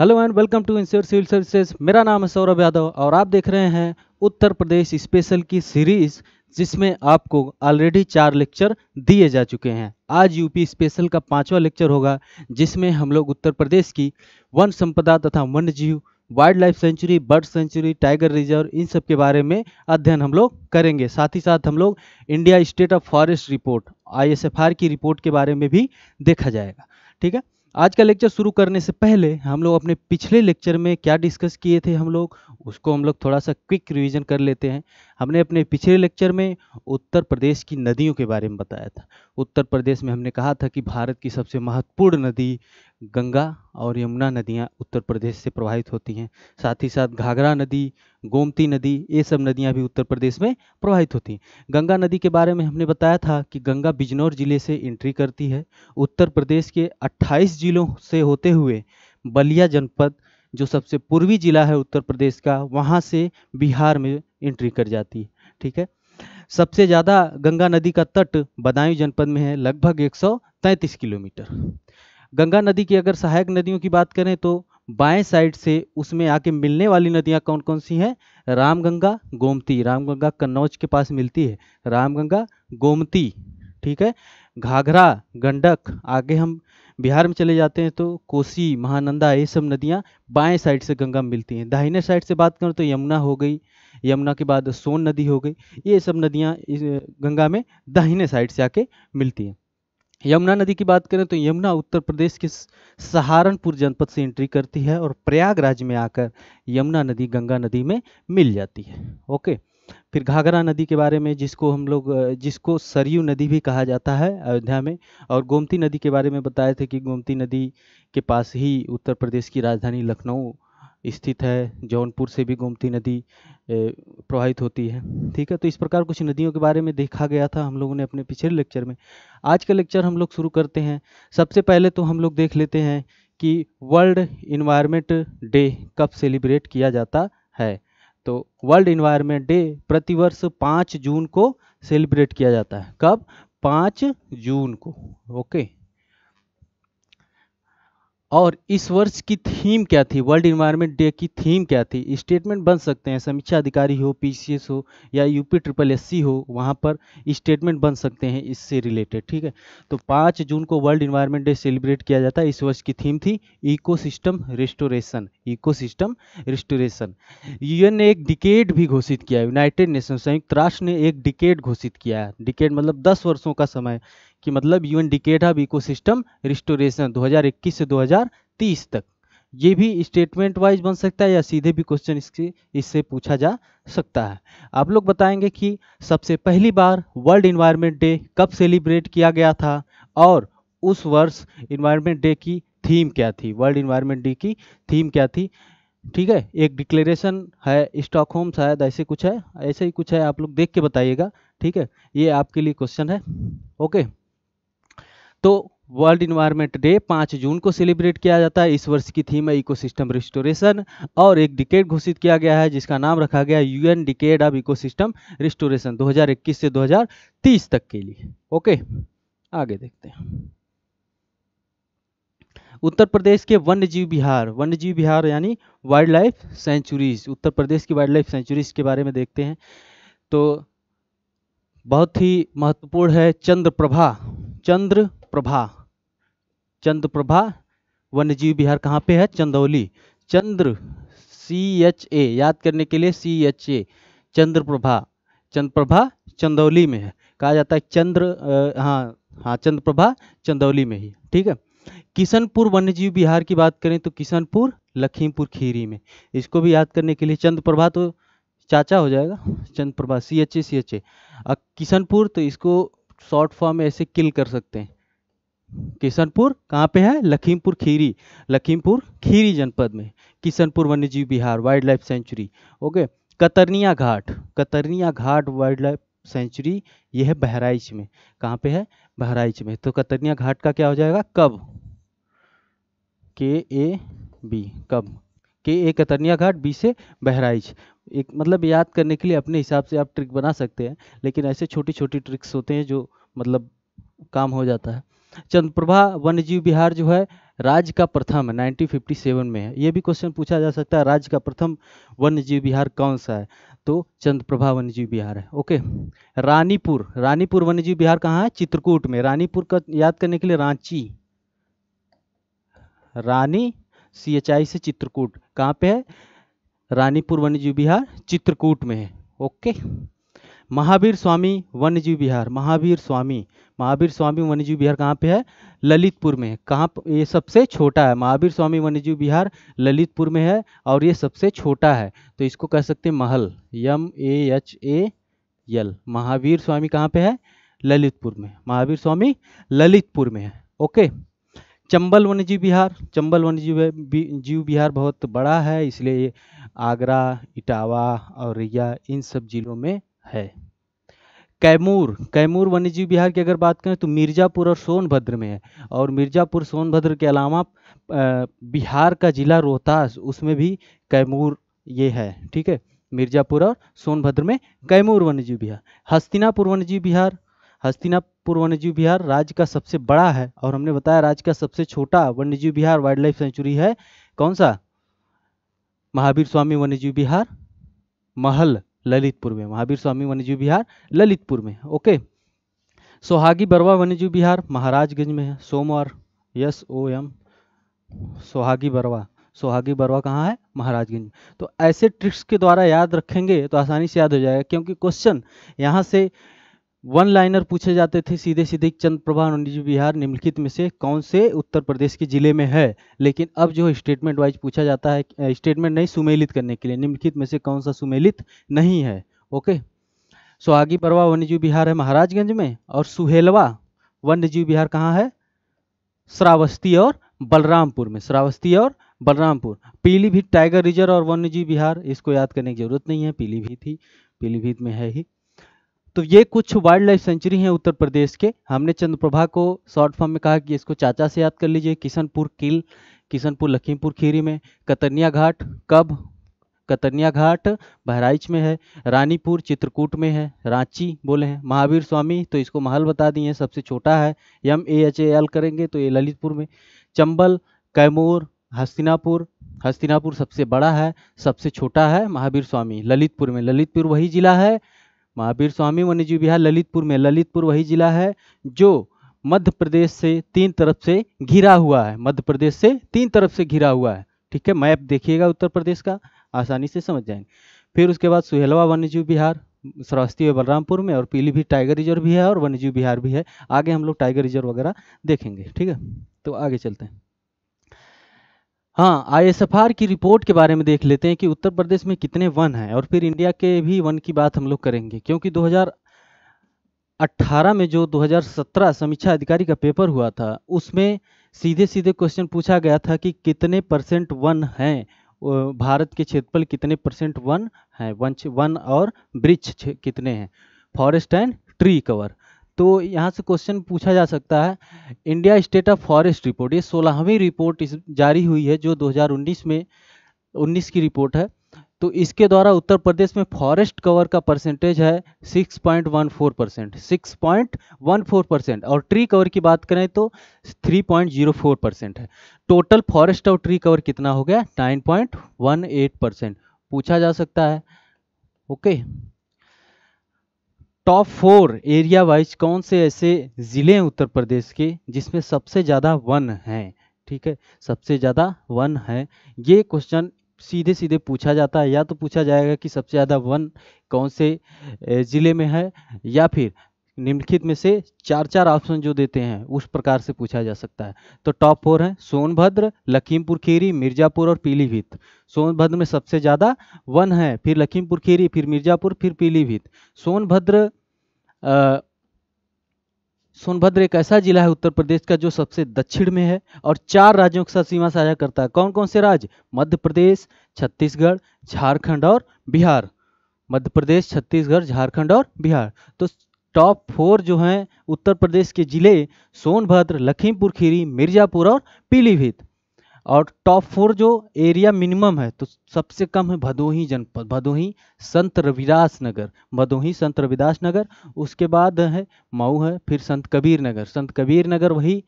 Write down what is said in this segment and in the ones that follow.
Hello and welcome to insure civil services मेरा नाम है सौरभ यादव और आप देख रहे हैं उत्तर प्रदेश स्पेशल की सीरीज जिसमें आपको ऑलरेडी चार लेक्चर दिए जा चुके हैं आज यूपी स्पेशल का पांचवा लेक्चर होगा जिसमें हम लोग उत्तर प्रदेश की वन संपदा तथा वन्य जीव wildlife sanctuary bird sanctuary tiger reserve इन सब के बारे में अध्ययन हम लोग करेंगे साथ ही साथ हम लोग India state of forest report I की रिपोर्ट के बारे में भी देखा जाएगा ठीक है आज का लेक्चर शुरू करने से पहले हम लोग अपने पिछले लेक्चर में क्या डिस्कस किए थे हम लोग उसको हम लोग थोड़ा सा क्विक रिवीजन कर लेते हैं हमने अपने पिछले लेक्चर में उत्तर प्रदेश की नदियों के बारे में बताया था उत्तर प्रदेश में हमने कहा था कि भारत की सबसे महत्वपूर्ण नदी गंगा और यमुना नदियाँ उत्तर प्रदेश से प्रवाहित होती हैं साथ ही साथ घाघरा नदी गोमती नदी ये सब नदियाँ भी उत्तर प्रदेश में प्रवाहित होती हैं गंगा नदी के बारे में हमने बताया था कि गंगा बिजनौर जिले से एंट्री करती है उत्तर प्रदेश के 28 जिलों से होते हुए बलिया जनपद जो सबसे पूर्वी जिला है उत्तर प्रदेश का वहाँ से बिहार में एंट्री कर जाती है ठीक है सबसे ज़्यादा गंगा नदी का तट बदायूं जनपद में है लगभग एक किलोमीटर गंगा नदी की अगर सहायक नदियों की बात करें तो बाएं साइड से उसमें आके मिलने वाली नदियां कौन कौन सी हैं रामगंगा गोमती रामगंगा कन्नौज के पास मिलती है रामगंगा गोमती ठीक है घाघरा गंडक आगे हम बिहार में चले जाते हैं तो कोसी महानंदा ये सब नदियाँ बाएं साइड से गंगा मिलती हैं दाहिने साइड से बात करें तो यमुना हो गई यमुना के बाद सोन नदी हो गई ये सब नदियाँ गंगा में दाहिने साइड से आके मिलती हैं यमुना नदी की बात करें तो यमुना उत्तर प्रदेश के सहारनपुर जनपद से एंट्री करती है और प्रयागराज में आकर यमुना नदी गंगा नदी में मिल जाती है ओके फिर घाघरा नदी के बारे में जिसको हम लोग जिसको सरयू नदी भी कहा जाता है अयोध्या में और गोमती नदी के बारे में बताए थे कि गोमती नदी के पास ही उत्तर प्रदेश की राजधानी लखनऊ स्थित है जौनपुर से भी गोमती नदी प्रवाहित होती है ठीक है तो इस प्रकार कुछ नदियों के बारे में देखा गया था हम लोगों ने अपने पिछले लेक्चर में आज का लेक्चर हम लोग शुरू करते हैं सबसे पहले तो हम लोग देख लेते हैं कि वर्ल्ड इन्वायरमेंट डे कब सेलिब्रेट किया जाता है तो वर्ल्ड इन्वायरमेंट डे प्रतिवर्ष पाँच जून को सेलिब्रेट किया जाता है कब पाँच जून को ओके और इस वर्ष की थीम क्या थी वर्ल्ड इन्वायरमेंट डे की थीम क्या थी स्टेटमेंट बन सकते हैं समीक्षा अधिकारी हो पीसीएस हो या यूपी ट्रिपल एस सी हो वहाँ पर स्टेटमेंट बन सकते हैं इससे रिलेटेड ठीक है तो पाँच जून को वर्ल्ड इन्वायरमेंट डे सेलिब्रेट किया जाता है इस वर्ष की थीम थी system restoration ecosystem restoration UN ने एक डिकेट भी घोषित किया यूनाइटेड नेशन संयुक्त राष्ट्र ने एक डिकेट घोषित किया है मतलब दस वर्षों का समय कि मतलब UN decade of ecosystem restoration 2021 से 2030 तक ये भी स्टेटमेंट वाइज बन सकता है या सीधे भी क्वेश्चन इसके इससे पूछा जा सकता है आप लोग बताएंगे कि सबसे पहली बार वर्ल्ड इन्वायरमेंट डे कब सेलिब्रेट किया गया था और उस वर्ष इन्वायरमेंट डे की थीम क्या थी वर्ल्ड इन्वायरमेंट डे की थीम क्या थी ठीक है एक डिक्लेरेशन है स्टॉक होम शायद ऐसे कुछ है ऐसे ही कुछ है आप लोग देख के बताइएगा ठीक है ये आपके लिए क्वेश्चन है ओके तो वर्ल्ड इन्वायरमेंट डे पाँच जून को सेलिब्रेट किया जाता है इस वर्ष की थीम है इकोसिस्टम रिस्टोरेशन और एक डिकेड घोषित किया गया है जिसका नाम रखा गया UN decade of ecosystem restoration 2021 से 2030 तक के लिए ओके आगे देखते हैं उत्तर प्रदेश के वन्य जीव बिहार वन्य जीव बिहार यानी wildlife sanctuaries Uttar Pradesh की वाइल्ड लाइफ सेंचुरीज के बारे में देखते हैं तो बहुत ही महत्वपूर्ण है चंद्रप्रभा चंद्र प्रभा चंद्र प्रभा वन्य जीव विहार कहाँ पे है चंदौली चंद्र सी एच ए याद करने के लिए C H A Chandra Prabha Chandra Prabha Chandauli में है कहा जाता है चंद्र हाँ हाँ चंद्र प्रभा चंदौली में ही ठीक है किशनपुर वन्यजीव विहार की बात करें तो किशनपुर लखीमपुर खीरी में इसको भी याद करने के लिए चंद्र प्रभा तो चाचा हो जाएगा Chandra Prabha C H A C H A Kishanpur तो इसको शॉर्ट फॉर्म में ऐसे किल कर सकते हैं किशनपुर कहाँ पे है लखीमपुर खीरी लखीमपुर खीरी जनपद में किशनपुर वन्यजीव बिहार wildlife sanctuary okay Katarniya Ghat Katarniya Ghat wildlife sanctuary यह है बहराइच में कहाँ पे है बहराइच में तो कतरनिया घाट का क्या हो जाएगा कब के ए बी कब के ए कतरनिया घाट बी से बहराइच एक मतलब याद करने के लिए अपने हिसाब से आप ट्रिक बना सकते हैं लेकिन ऐसे छोटी छोटी ट्रिक्स होते हैं जो मतलब काम हो जाता है चंद्रप्रभा वन्यजीव विहार जो है राज्य का प्रथम है 1957 में है ये भी क्वेश्चन पूछा जा सकता है राज्य का प्रथम वन्यजीव विहार कौन सा है तो चंद्रप्रभा वन्यजीव विहार है ओके रानीपुर रानीपुर वन्यजीव विहार कहाँ है चित्रकूट में रानीपुर का याद करने के लिए रांची रानी सी एच आई से चित्रकूट कहाँ पे है रानीपुर वन्यजीव विहार चित्रकूट में है ओके महावीर स्वामी वन्यजीव विहार महावीर स्वामी महावीर स्वामी वन्यजीव विहार कहाँ पे है ललितपुर में है कहाँ ये सबसे छोटा है महावीर स्वामी वन्यजीव विहार ललितपुर में है और ये सबसे छोटा है तो इसको कह सकते हैं महल यम ए एच ए यल महावीर स्वामी कहाँ पे है ललितपुर में महावीर स्वामी ललितपुर में है ओके चंबल वन्यजीव बिहार चंबल वन्यजीव जीव बिहार बहुत बड़ा है इसलिए आगरा इटावा रिया इन सब जिलों में है कैमूर कैमूर वन्यजीव बिहार की अगर बात करें तो मिर्ज़ापुर और सोनभद्र में है और मिर्ज़ापुर सोनभद्र के अलावा बिहार का जिला रोहतास उसमें भी कैमूर ये है ठीक है मिर्ज़ापुर और सोनभद्र में कैमूर वन्यजीव बिहार हस्तिनापुर वन्यजीव बिहार हस्तिनापुर वन्यजीव विहार राज्य का सबसे बड़ा है और हमने बताया राज्य का सबसे छोटा वन्यजीव विहार वाइल्ड लाइफ सेंचुरी है कौन सा महावीर स्वामी वन्यजीव विहार महल ललितपुर में महावीर स्वामी वन्यजीव विहार ललितपुर में ओके सोहागी बरवा वन्यजीव विहार महाराजगंज में है सोमवार yes O M Sohagi Barwa Sohagi Barwa कहाँ है महाराजगंज तो ऐसे ट्रिक्स के द्वारा याद रखेंगे तो आसानी से याद हो जाएगा क्योंकि क्वेश्चन यहाँ से वन लाइनर पूछे जाते थे सीधे सीधे चंद्र प्रभा बिहार निम्नलिखित में से कौन से उत्तर प्रदेश के जिले में है लेकिन अब जो स्टेटमेंट वाइज पूछा जाता है स्टेटमेंट नहीं सुमेलित करने के लिए निम्नलिखित में से कौन सा सुमेलित नहीं है ओके सो आगी परवा वन्यजीव बिहार है महाराजगंज में और सुहेलवा वन्यजीव बिहार कहाँ है श्रावस्ती और बलरामपुर में श्रावस्ती और बलरामपुर पीलीभीत टाइगर रिजर्व और वन्यजीव बिहार इसको याद करने की जरूरत नहीं है पीलीभीत ही पीलीभीत में है ही तो ये कुछ वाइल्ड लाइफ सेंचुरी हैं उत्तर प्रदेश के हमने चंद्रप्रभा को शॉर्ट फॉर्म में कहा कि इसको चाचा से याद कर लीजिए किशनपुर किल किशनपुर लखीमपुर खीरी में कतरनिया घाट कब कतरनिया घाट बहराइच में है रानीपुर चित्रकूट में है रांची बोले हैं महावीर स्वामी तो इसको महल बता दिए हैं सबसे छोटा है M A H A L करेंगे तो ये ललितपुर में चंबल कैमूर हस्तिनापुर हस्तिनापुर सबसे बड़ा है सबसे छोटा है महावीर स्वामी ललितपुर में ललितपुर वही जिला है महावीर स्वामी वन्य जीव विहार ललितपुर में ललितपुर वही जिला है जो मध्य प्रदेश से तीन तरफ से घिरा हुआ है मध्य प्रदेश से तीन तरफ से घिरा हुआ है ठीक है मैप देखिएगा उत्तर प्रदेश का आसानी से समझ जाएंगे फिर उसके बाद सुहेलवा वन्यजीव विहार सरस्ती है बलरामपुर में और पीलीभीत टाइगर रिजर्व भी है और वन्यजीव विहार भी है आगे हम लोग टाइगर रिजर्व वगैरह देखेंगे ठीक है तो आगे चलते हैं हाँ आर की रिपोर्ट के बारे में देख लेते हैं कि उत्तर प्रदेश में कितने वन हैं और फिर इंडिया के भी वन की बात हम लोग करेंगे क्योंकि 2018 में जो 2017 समीक्षा अधिकारी का पेपर हुआ था उसमें सीधे सीधे क्वेश्चन पूछा गया था कि कितने परसेंट वन हैं भारत के क्षेत्रफल कितने परसेंट वन है वन और वृक्ष कितने हैं फॉरेस्ट एंड ट्री कवर तो यहाँ से क्वेश्चन पूछा जा सकता है India state of forest report ये सोलहवीं रिपोर्ट इस जारी हुई है जो 2019 में 19 की रिपोर्ट है तो इसके द्वारा उत्तर प्रदेश में फॉरेस्ट कवर का परसेंटेज है 6.14 परसेंट सिक्स परसेंट और ट्री कवर की बात करें तो 3.04 परसेंट है टोटल फॉरेस्ट और ट्री कवर कितना हो गया 9.18 परसेंट पूछा जा सकता है okay okay. Top four area wise कौन से ऐसे ज़िले हैं उत्तर प्रदेश के जिसमें सबसे ज़्यादा वन हैं ठीक है सबसे ज़्यादा वन है ये क्वेश्चन सीधे सीधे पूछा जाता है या तो पूछा जाएगा कि सबसे ज़्यादा वन कौन से ज़िले में है या फिर निम्नलिखित में से चार चार ऑप्शन जो देते हैं उस प्रकार से पूछा जा सकता है तो टॉप फोर है सोनभद्र लखीमपुर खीरी मिर्जापुर और पीलीभीत सोनभद्र में सबसे ज़्यादा वन है फिर लखीमपुर खीरी फिर मिर्जापुर फिर पीलीभीत सोनभद्र सोनभद्र एक ऐसा जिला है उत्तर प्रदेश का जो सबसे दक्षिण में है और चार राज्यों के साथ सीमा साझा करता है कौन कौन से राज्य मध्य प्रदेश छत्तीसगढ़ झारखंड और बिहार मध्य प्रदेश छत्तीसगढ़ झारखंड और बिहार तो टॉप फोर जो हैं उत्तर प्रदेश के ज़िले सोनभद्र लखीमपुर खीरी मिर्ज़ापुर और पीलीभीत और टॉप फोर जो एरिया मिनिमम है तो सबसे कम है भदोही जनपद भदोही संत रविदास नगर भदोही संत रविदास नगर उसके बाद है मऊ है फिर संत कबीर नगर संत कबीर नगर वही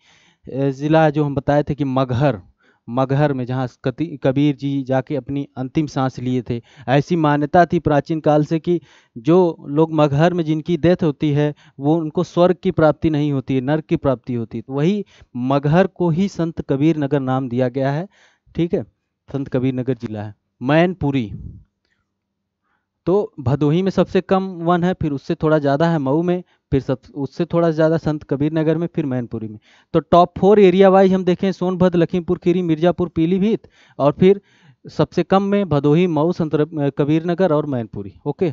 ज़िला जो हम बताए थे कि मगहर मगहर में जहाँ कबीर जी जाके अपनी अंतिम सांस लिए थे ऐसी मान्यता थी प्राचीन काल से कि जो लोग मगहर में जिनकी डेथ होती है वो उनको स्वर्ग की प्राप्ति नहीं होती है नर्क की प्राप्ति होती है तो वही मगहर को ही संत कबीर नगर नाम दिया गया है ठीक है संत कबीर नगर जिला है मैनपुरी तो भदोही में सबसे कम वन है फिर उससे थोड़ा ज़्यादा है मऊ में फिर सब उससे थोड़ा ज़्यादा संत कबीर नगर में फिर मैनपुरी में तो टॉप फोर एरिया वाइज हम देखें सोनभद्र लखीमपुर खीरी मिर्ज़ापुर पीलीभीत और फिर सबसे कम में भदोही मऊ संत कबीर नगर और मैनपुरी ओके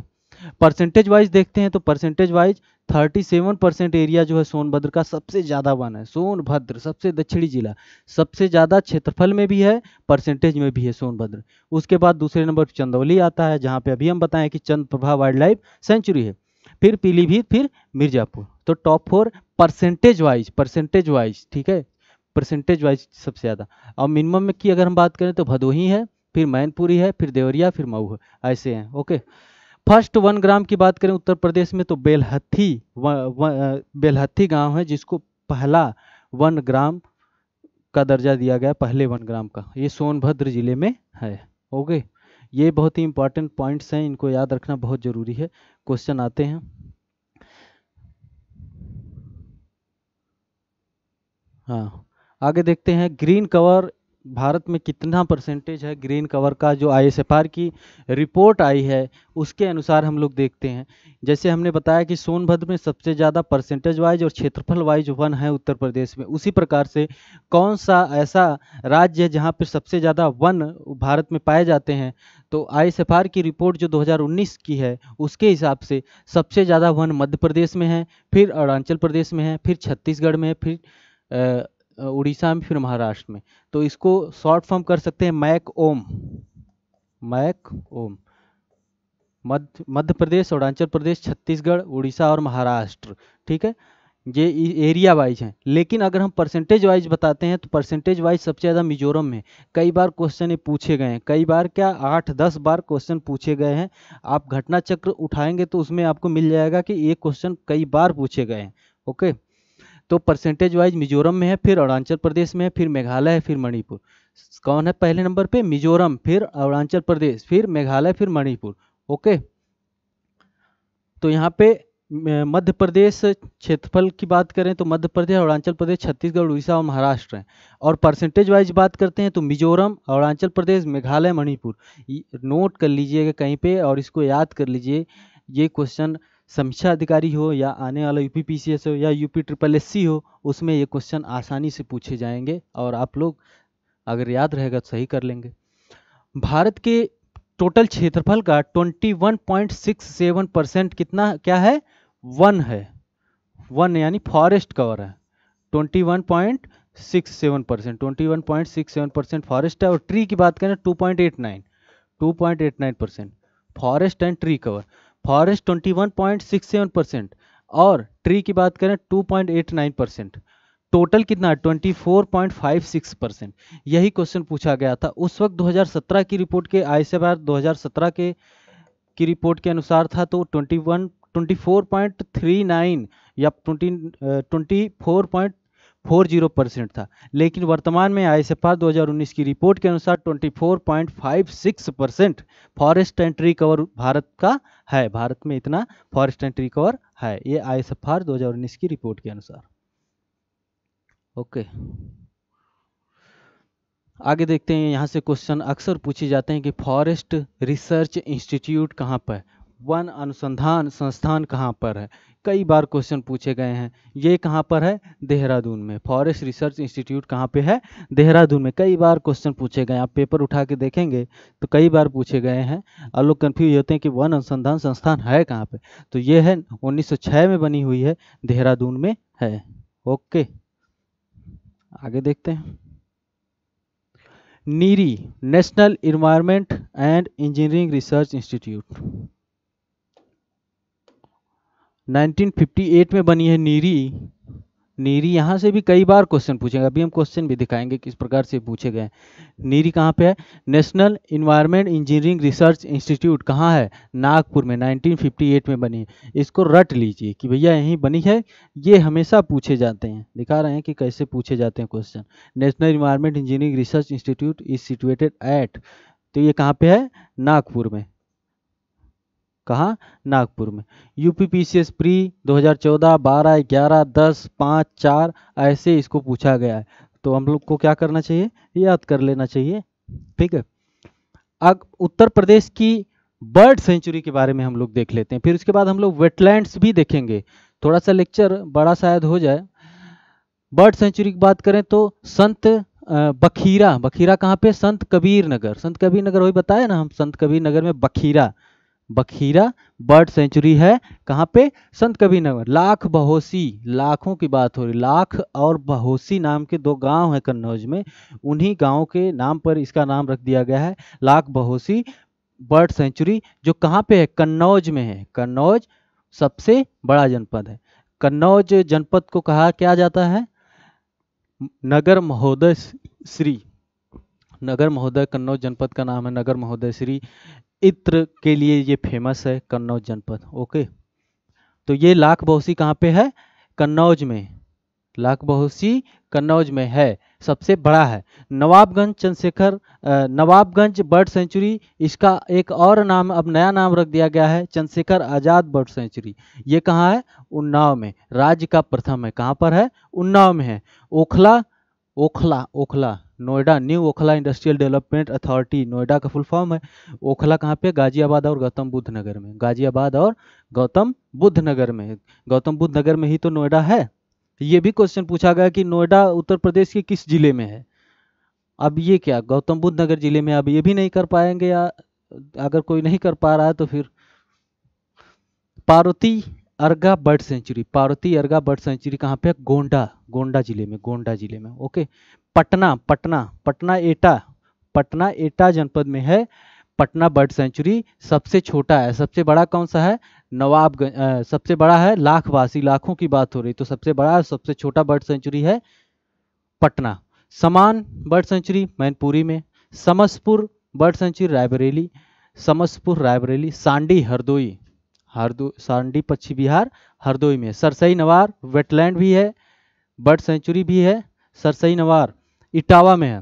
परसेंटेज वाइज देखते हैं तो परसेंटेज वाइज 37 परसेंट एरिया जो है सोनभद्र का सबसे ज़्यादा वन है सोनभद्र सबसे दक्षिणी जिला सबसे ज़्यादा क्षेत्रफल में भी है परसेंटेज में भी है सोनभद्र उसके बाद दूसरे नंबर पर चंदौली आता है जहाँ पे अभी हम बताएं कि Chand Prabha wildlife sanctuary है फिर पीलीभीत फिर मिर्ज़ापुर तो top four percentage wise percentage wise ठीक है परसेंटेज वाइज सबसे ज़्यादा और मिनिमम में की अगर हम बात करें तो भदोही है फिर मैनपुरी है फिर देवरिया फिर मऊ है ऐसे हैं ओके फर्स्ट वन ग्राम की बात करें उत्तर प्रदेश में तो बेलहत्थी बेलहत्थी गांव है जिसको पहला वन ग्राम का दर्जा दिया गया पहले वन ग्राम का ये सोनभद्र जिले में है ओके ये बहुत ही इंपॉर्टेंट पॉइंट्स हैं इनको याद रखना बहुत ज़रूरी है क्वेश्चन आते हैं हाँ आगे देखते हैं ग्रीन कवर भारत में कितना परसेंटेज है ग्रीन कवर का जो आई की रिपोर्ट आई है उसके अनुसार हम लोग देखते हैं जैसे हमने बताया कि सोनभद्र में सबसे ज़्यादा परसेंटेज वाइज और क्षेत्रफल वाइज वन है उत्तर प्रदेश में उसी प्रकार से कौन सा ऐसा राज्य है जहाँ पर सबसे ज़्यादा वन भारत में पाए जाते हैं तो आई की रिपोर्ट जो 2019 की है उसके हिसाब से सबसे ज़्यादा वन मध्य प्रदेश में है फिर अरुणाचल प्रदेश में है फिर छत्तीसगढ़ में है फिर उड़ीसा में फिर महाराष्ट्र में तो इसको शॉर्ट फॉर्म कर सकते हैं मैक ओम मैक ओम मध्य मध्य प्रदेश अरुणाचल प्रदेश छत्तीसगढ़ उड़ीसा और महाराष्ट्र ठीक है ये एरिया वाइज हैं लेकिन अगर हम परसेंटेज वाइज बताते हैं तो परसेंटेज वाइज सबसे ज़्यादा मिजोरम में कई बार क्वेश्चन ये पूछे गए हैं कई बार क्या आठ दस बार क्वेश्चन पूछे गए हैं आप घटना चक्र उठाएंगे तो उसमें आपको मिल जाएगा कि ये क्वेश्चन कई बार पूछे गए हैं ओके तो परसेंटेज वाइज मिजोरम में है फिर अरुणाचल प्रदेश में है फिर मेघालय है फिर मणिपुर कौन है पहले नंबर पे मिजोरम फिर अरुणाचल प्रदेश फिर मेघालय फिर मणिपुर ओके तो यहाँ पे मध्य प्रदेश क्षेत्रफल की बात करें तो मध्य प्रदेश अरुणाचल प्रदेश छत्तीसगढ़ उड़ीसा और महाराष्ट्र हैं और परसेंटेज वाइज बात करते हैं तो मिजोरम अरुणाचल प्रदेश मेघालय मणिपुर नोट कर लीजिएगा कहीं पे और इसको याद कर लीजिए ये क्वेश्चन समीक्षा अधिकारी हो या आने वाला यूपी पी हो या यूपी ट्रिपल एस हो उसमें ये क्वेश्चन आसानी से पूछे जाएंगे और आप लोग अगर याद रहेगा तो सही कर लेंगे भारत के टोटल क्षेत्रफल का 21.67 परसेंट कितना क्या है वन है वन यानी फॉरेस्ट कवर है 21.67 परसेंट 21.67 परसेंट फॉरेस्ट है और ट्री की बात करें 2.89 2.89 percent forest and tree cover forest 21.67 percent और ट्री की बात करें 2.89 परसेंट टोटल कितना 24.56 परसेंट यही क्वेश्चन पूछा गया था उस वक्त 2017 की रिपोर्ट के आई से बार सत्रह के की रिपोर्ट के अनुसार था तो 21 24.39 या 20 फोर पॉइंट 40 परसेंट था लेकिन वर्तमान में आई एस 2019 की रिपोर्ट के अनुसार 24.56 percent forest and tree cover Bharat का है भारत में इतना फॉरेस्ट एंड ट्री कवर है ये आई एस 2019 की रिपोर्ट के अनुसार ओके आगे देखते हैं यहाँ से क्वेश्चन अक्सर पूछे जाते हैं कि फॉरेस्ट रिसर्च इंस्टीट्यूट कहाँ पर है वन अनुसंधान संस्थान कहाँ पर है कई बार क्वेश्चन पूछे गए हैं ये कहाँ पर है देहरादून में फॉरेस्ट रिसर्च इंस्टीट्यूट कहाँ पे है देहरादून में कई बार क्वेश्चन पूछे गए आप पेपर उठा के देखेंगे तो कई बार पूछे गए हैं और लोग कन्फ्यूज होते हैं कि वन अनुसंधान संस्थान है कहाँ पे तो ये है 1906 में बनी हुई है देहरादून में है ओके आगे देखते हैं NEERI national environment and engineering research institute 1958 में बनी है नीरी नीरी यहाँ से भी कई बार क्वेश्चन पूछेंगे अभी हम क्वेश्चन भी दिखाएंगे किस प्रकार से पूछे गए नीरी कहाँ पे है national environment engineering research institute कहाँ है नागपुर में 1958 में बनी है इसको रट लीजिए कि भैया यहीं बनी है ये हमेशा पूछे जाते हैं दिखा रहे हैं कि कैसे पूछे जाते हैं question national environment engineering research institute is situated at तो ये कहाँ पे है नागपुर में कहाँ नागपुर में सी एस प्री चौदह बारह ग्यारह दस पाँच चार ऐसे इसको पूछा गया है तो हम लोग को क्या करना चाहिए याद कर लेना चाहिए ठीक है अब उत्तर प्रदेश की बर्ड सेंचुरी के बारे में हम लोग देख लेते हैं फिर उसके बाद हम लोग वेटलैंड्स भी देखेंगे थोड़ा सा लेक्चर बड़ा शायद हो जाए बर्ड सेंचुरी की बात करें तो संत बखीरा बखीरा कहाँ पे संत कबीर नगर संत कबीर नगर वही बताया ना हम संत कबीर नगर में बखीरा बखीरा बर्ड सेंचुरी है कहाँ पे संत कबीर नगर लाख बहोसी लाखों की बात हो रही लाख और बहोसी नाम के दो गांव हैं कन्नौज में उन्हीं गांव के नाम पर इसका नाम रख दिया गया है लाख बहोसी बर्ड सेंचुरी जो कहाँ पे है कन्नौज में है कन्नौज सबसे बड़ा जनपद है कन्नौज जनपद को कहा क्या जाता है नगर महोदय श्री नगर महोदय कन्नौज जनपद का नाम है नगर महोदय श्री इत्र के लिए ये फेमस है कन्नौज जनपद ओके तो ये लाख बहुसी कहाँ पे है कन्नौज में लाख बहुसी कन्नौज में है सबसे बड़ा है नवाबगंज चंद्रशेखर नवाबगंज बर्ड सेंचुरी इसका एक और नाम अब नया नाम रख दिया गया है चंद्रशेखर आज़ाद बर्ड सेंचुरी ये कहाँ है उन्नाव में राज्य का प्रथम है कहाँ पर है उन्नाव में है Okhla Okhla Okhla Noida new Okhla industrial development authority Noida का फुल फॉर्म है ओखला कहाँ पे गाजियाबाद और गौतम बुद्ध नगर में गाजियाबाद और गौतम बुद्ध नगर में गौतम बुद्ध नगर में ही तो नोएडा है तो ये भी क्वेश्चन पूछा गया कि नोएडा उत्तर प्रदेश के किस जिले में है अब ये क्या गौतम बुद्ध नगर जिले में अब ये भी नहीं कर पाएंगे या अगर कोई नहीं कर पा रहा है तो फिर Parvati Arga bird sanctuary Parvati Arga bird sanctuary कहाँ पे गोंडा गोंडा जिले में गोंडा जिले में ओके पटना पटना पटना एटा पटना एटा जनपद में है पटना बर्ड सेंचुरी सबसे छोटा है सबसे बड़ा कौन सा है नवाबगंज सबसे बड़ा है लाखवासी लाखों की बात हो रही तो सबसे बड़ा सबसे छोटा बर्ड सेंचुरी है पटना समान बर्ड सेंचुरी मैनपुरी में समसपुर बर्ड सेंचुरी रायबरेली समसपुर रायबरेली सांडी हरदोई हरदो सारंडी पक्षी विहार हरदोई में सरसई नवार वेटलैंड भी है बर्ड सेंचुरी भी है सरसई नवार इटावा में है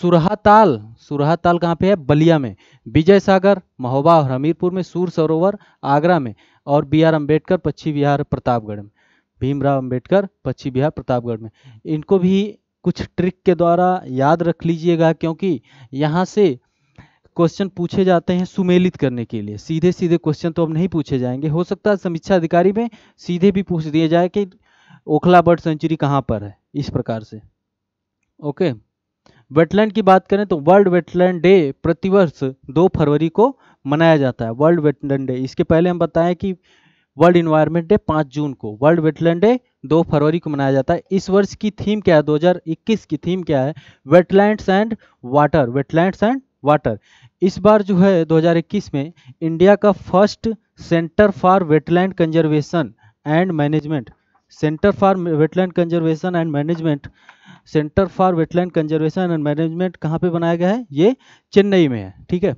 सुरहा ताल सुरहा ताल कहाँ पे है बलिया में विजय सागर महोबा और हमीरपुर में सूर सरोवर आगरा में और बी आर अम्बेडकर पक्षी विहार प्रतापगढ़ में भीमराव अम्बेडकर पक्षी विहार प्रतापगढ़ में इनको भी कुछ ट्रिक के द्वारा याद रख लीजिएगा क्योंकि यहाँ से क्वेश्चन पूछे जाते हैं सुमेलित करने के लिए सीधे सीधे क्वेश्चन तो अब नहीं पूछे जाएंगे हो सकता है समीक्षा अधिकारी में सीधे भी पूछ दिया जाए कि ओखला बर्ड सेंचुरी कहाँ पर है इस प्रकार से ओके वेटलैंड की बात करें तो वर्ल्ड वेटलैंड डे प्रतिवर्ष दो फरवरी को मनाया जाता है वर्ल्ड वेटलैंड डे इसके पहले हम बताएं कि वर्ल्ड इन्वायरमेंट डे पाँच जून को वर्ल्ड वेटलैंड डे दो फरवरी को मनाया जाता है इस वर्ष की थीम क्या है 2021 की थीम क्या है wetlands and water wetlands and water इस बार जो है 2021 में इंडिया का first centre for wetland conservation and management centre for wetland conservation and management centre for wetland conservation and management कहाँ पे बनाया गया है ये चेन्नई में है ठीक है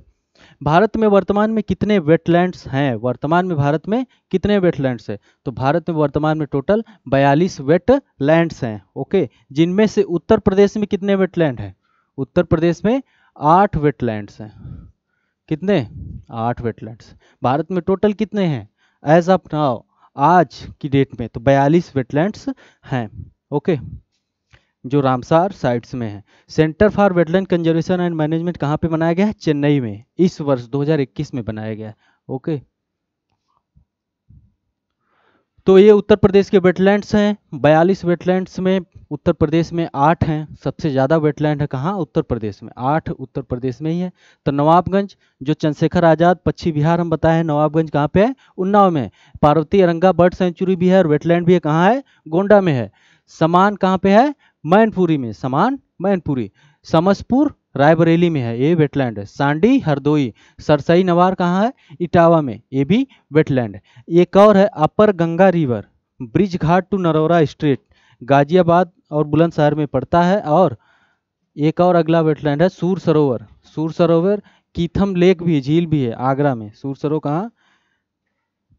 भारत में वर्तमान में कितने वेटलैंड्स हैं वर्तमान में भारत में कितने वेटलैंड्स हैं तो भारत में वर्तमान में टोटल 42 वेटलैंड्स हैं ओके जिनमें से उत्तर प्रदेश में कितने वेटलैंड हैं उत्तर प्रदेश में आठ वेटलैंड्स हैं कितने आठ वेटलैंड्स भारत में टोटल कितने हैं एज ऑफ नाउ आज की डेट में तो बयालीस वेटलैंड्स हैं ओके जो रामसार साइट्स में है centre for wetland conservation and management कहाँ पे बनाया गया है चेन्नई में इस वर्ष 2021 में बनाया गया है ओके तो ये उत्तर प्रदेश के वेटलैंड्स हैं बयालीस वेटलैंड्स में उत्तर प्रदेश में आठ हैं सबसे ज़्यादा वेटलैंड है कहाँ उत्तर प्रदेश में आठ उत्तर प्रदेश में ही है तो नवाबगंज जो चंद्रशेखर आज़ाद पश्चिम बिहार हम बताए हैं नवाबगंज कहाँ पे है उन्नाव में पार्वती अरंगा बर्ड सेंचुरी भी है और वेटलैंड भी है कहाँ है गोंडा में है समान कहाँ पर है मैनपुरी में समान मैनपुरी समसपुर रायबरेली में है ये वेटलैंड है सांडी हरदोई सरसई नवार कहाँ है इटावा में ये भी वेटलैंड एक और है upper Ganga river Brij Ghat to Narora stretch Ghaziabad और बुलंदशहर में पड़ता है और एक और अगला वेटलैंड है सूर सरोवर सूर सरोवर कीथम लेक भी झील भी है आगरा में सूर सरोवर कहाँ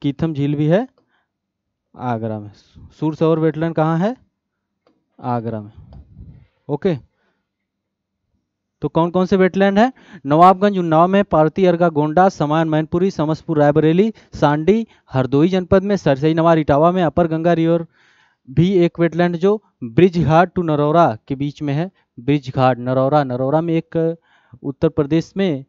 कीथम झील भी है आगरा में सूर सरोवर वेटलैंड कहाँ है आगरा में ओके तो कौन कौन से वेटलैंड है नवाबगंज उन्नाव में पार्वती अर्गा गोंडा समान मैनपुरी समस्तपुर रायबरेली सांडी हरदोई जनपद में सरसई नवार इटावा में अपर गंगा रिवर भी एक वेटलैंड जो ब्रिज घाट टू नरौरा के बीच में है ब्रिज घाट नरौरा नरौरा में एक उत्तर प्रदेश में ए,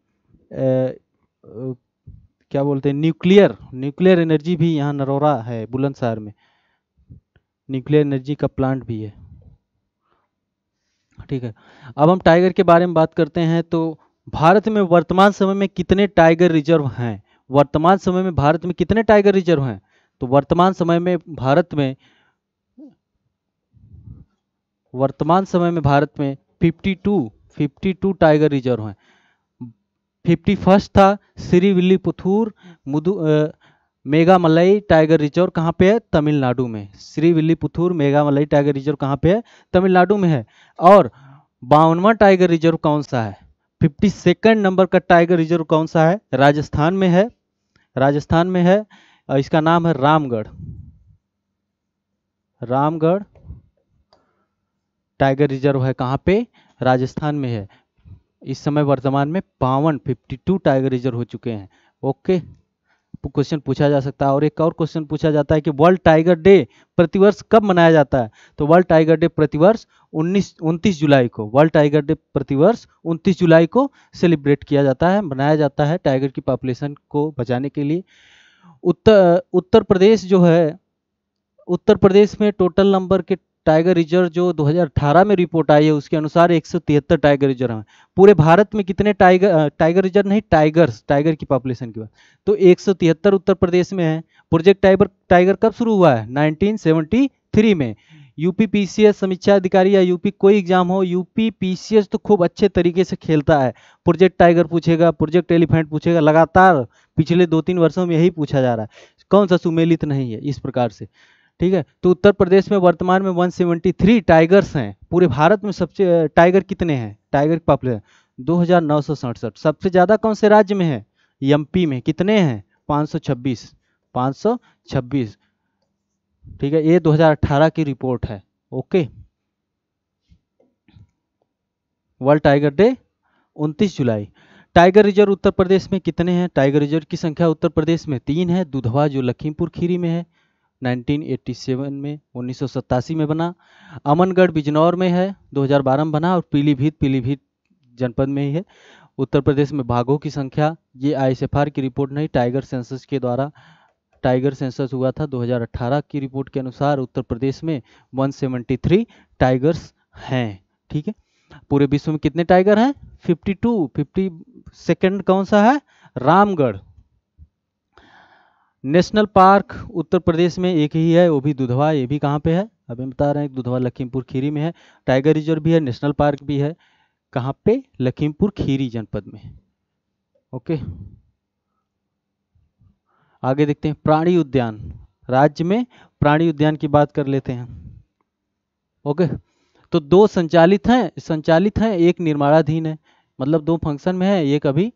क्या बोलते हैं न्यूक्लियर न्यूक्लियर एनर्जी भी यहाँ नरौरा है बुलंदशहर में न्यूक्लियर एनर्जी का प्लांट भी है ठीक है अब हम टाइगर के बारे में बात करते हैं तो भारत में वर्तमान समय में कितने टाइगर रिजर्व हैं वर्तमान समय में भारत में कितने टाइगर रिजर्व हैं तो वर्तमान समय में भारत में वर्तमान समय में भारत में 52 52 टाइगर रिजर्व हैं फिफ्टी फर्स्ट था श्री विल्ली पुथूर मुदु मेघामलई टाइगर रिजर्व कहाँ पे है तमिलनाडु में श्री विल्लीपुथुर मेघामलई टाइगर रिजर्व कहाँ पे है तमिलनाडु में है और बावनवा टाइगर रिजर्व कौन सा है फिफ्टी सेकेंड नंबर का टाइगर रिजर्व कौन सा है राजस्थान में है राजस्थान में है इसका नाम है रामगढ़ रामगढ़ टाइगर रिजर्व है कहाँ पे राजस्थान में है इस समय वर्तमान में बावन फिफ्टी टू टाइगर रिजर्व हो चुके हैं ओके क्वेश्चन पूछा जा सकता है और एक और क्वेश्चन पूछा जाता है कि वर्ल्ड टाइगर डे प्रतिवर्ष कब मनाया जाता है तो वर्ल्ड टाइगर डे प्रतिवर्ष 19 उनतीस जुलाई को वर्ल्ड टाइगर डे प्रतिवर्ष 29 जुलाई को सेलिब्रेट किया जाता है मनाया जाता है टाइगर की पॉपुलेशन को बचाने के लिए उत्तर उत्तर प्रदेश जो है उत्तर प्रदेश में टोटल नंबर के टाइगर रिजर्व जो 2018 में रिपोर्ट आई है उसके अनुसार एक टाइगर रिजर्व हैं पूरे भारत में कितने टाइगर टाइगर रिजर्व नहीं टाइगर्स टाइगर की पॉपुलेशन की बात तो एक उत्तर प्रदेश में है प्रोजेक्ट टाइगर टाइगर कब शुरू हुआ है नाइनटीन में यूपी पीसीएस समीक्षा अधिकारी या यूपी कोई एग्जाम हो यूपी पीसीएस तो खूब अच्छे तरीके से खेलता है प्रोजेक्ट टाइगर पूछेगा प्रोजेक्ट एलिफेंट पूछेगा लगातार पिछले दो तीन वर्षों में यही पूछा जा रहा है कौन सा सुमेलित नहीं है इस प्रकार से ठीक है तो उत्तर प्रदेश में वर्तमान में 173 टाइगर्स हैं पूरे भारत में सबसे टाइगर कितने हैं टाइगर की पॉपुलेशन दो सबसे ज़्यादा कौन से राज्य में है एम में कितने हैं पाँच सौ ठीक है ये 2018 की रिपोर्ट है ओके वर्ल्ड टाइगर डे 29 जुलाई टाइगर रिजर्व उत्तर प्रदेश में कितने हैं टाइगर रिजर्व की संख्या उत्तर प्रदेश में तीन है दुधवा जो लखीमपुर खीरी में है 1987 में उन्नीस में बना अमनगढ़ बिजनौर में है 2012 में बना और पीलीभीत पीलीभीत जनपद में ही है उत्तर प्रदेश में बाघों की संख्या ये आईएसएफआर की रिपोर्ट नहीं टाइगर सेंसस के द्वारा टाइगर सेंसस हुआ था 2018 की रिपोर्ट के अनुसार उत्तर प्रदेश में 173 टाइगर्स हैं ठीक है पूरे विश्व में कितने टाइगर हैं फिफ्टी टू कौन सा है रामगढ़ नेशनल पार्क उत्तर प्रदेश में एक ही है वो भी दुधवा ये भी कहाँ पे है अभी बता रहे हैं दुधवा लखीमपुर खीरी में है टाइगर रिजर्व भी है नेशनल पार्क भी है कहाँ पे लखीमपुर खीरी जनपद में ओके आगे देखते हैं प्राणी उद्यान राज्य में प्राणी उद्यान की बात कर लेते हैं ओके तो दो संचालित हैं संचालित हैं एक निर्माणाधीन है मतलब दो फंक्शन में है एक अभी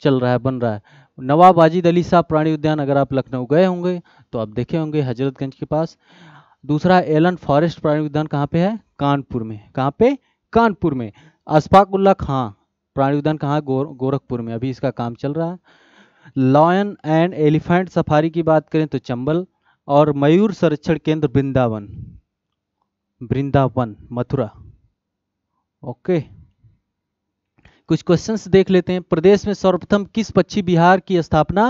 चल रहा है बन रहा है नवाब आजिद अली साहब प्राणी उद्यान अगर आप लखनऊ गए होंगे तो आप देखे होंगे हजरतगंज के पास दूसरा एलन फॉरेस्ट प्राणी उद्यान कहाँ पे है कानपुर में कहाँ पे कानपुर में उल्ला खां प्राणी उद्यान कहाँ गोर, गोरखपुर में अभी इसका काम चल रहा है लॉयन एंड एलिफेंट सफारी की बात करें तो चंबल और मयूर संरक्षण केंद्र वृंदावन वृंदावन मथुरा ओके कुछ क्वेश्चंस देख लेते हैं प्रदेश में सर्वप्रथम किस पक्षी बिहार की स्थापना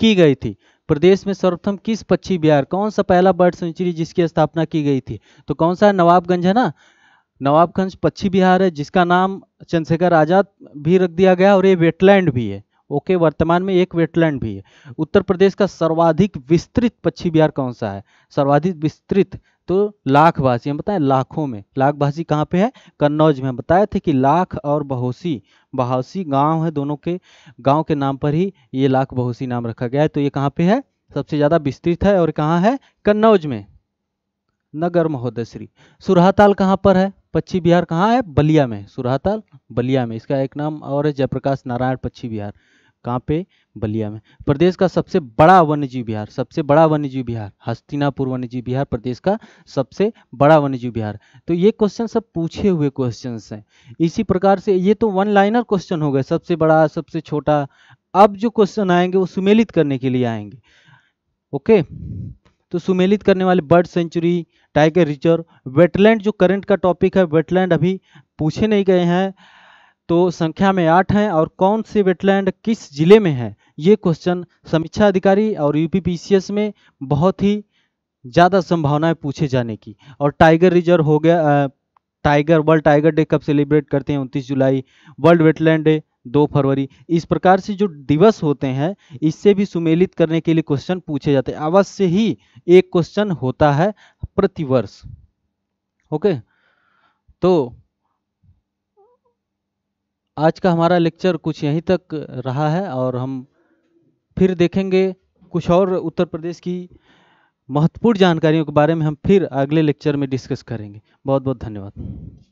की गई थी प्रदेश में सर्वप्रथम किस पक्षी बिहार कौन सा पहला बर्ड सेंचुरी जिसकी स्थापना की गई थी तो कौन सा है नवाबगंज है ना नवाबगंज पक्षी बिहार है जिसका नाम चंद्रशेखर आजाद भी रख दिया गया और ये वेटलैंड भी है ओके वर्तमान में एक वेटलैंड भी है उत्तर प्रदेश का सर्वाधिक विस्तृत पक्षी बिहार कौन सा है सर्वाधिक विस्तृत तो लाख भाषी हम बताएं लाखों में लाख भाषी कहाँ पे है कन्नौज में बताए थे कि लाख और बहोसी बहोसी गांव है दोनों के गांव के नाम पर ही ये लाख बहोसी नाम रखा गया है तो ये कहाँ पे है सबसे ज़्यादा विस्तृत है और कहाँ है कन्नौज में नगर महोदय श्री सुरहाताल कहाँ पर है पक्षी बिहार कहाँ है बलिया में सुरहाताल बलिया में इसका एक नाम और है जयप्रकाश नारायण पक्षी बिहार कहाँ पे बलिया में प्रदेश का सबसे बड़ा वन्यजीव बिहार सबसे बड़ा वन्यजीव बिहार हस्तिनापुर वन्यजीव बिहार प्रदेश का सबसे बड़ा वन्यजीव बिहार तो ये क्वेश्चन सब पूछे हुए क्वेश्चन हैं इसी प्रकार से ये तो वन लाइनर क्वेश्चन हो गए सबसे बड़ा सबसे छोटा अब जो क्वेश्चन आएंगे वो सुमेलित करने के लिए आएंगे ओके तो सुमेलित करने वाले bird sanctuary tiger reserve wetland जो करंट का टॉपिक है वेटलैंड अभी पूछे नहीं गए हैं तो संख्या में आठ हैं और कौन सी वेटलैंड किस जिले में है ये क्वेश्चन समीक्षा अधिकारी और यूपीपीसीएस में बहुत ही ज़्यादा संभावनाएं पूछे जाने की और टाइगर रिजर्व हो गया टाइगर वर्ल्ड टाइगर डे कब सेलिब्रेट करते हैं उनतीस जुलाई वर्ल्ड वेटलैंड डे दो फरवरी इस प्रकार से जो दिवस होते हैं इससे भी सुमेलित करने के लिए क्वेश्चन पूछे जाते हैं अवश्य ही एक क्वेश्चन होता है प्रतिवर्ष ओके तो आज का हमारा लेक्चर कुछ यहीं तक रहा है और हम फिर देखेंगे कुछ और उत्तर प्रदेश की महत्वपूर्ण जानकारियों के बारे में हम फिर अगले लेक्चर में डिस्कस करेंगे बहुत बहुत धन्यवाद